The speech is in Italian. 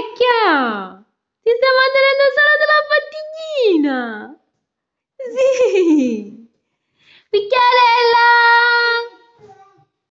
vecchia! Ti stiamo tenendo solo della fattiglina! Sì! Perché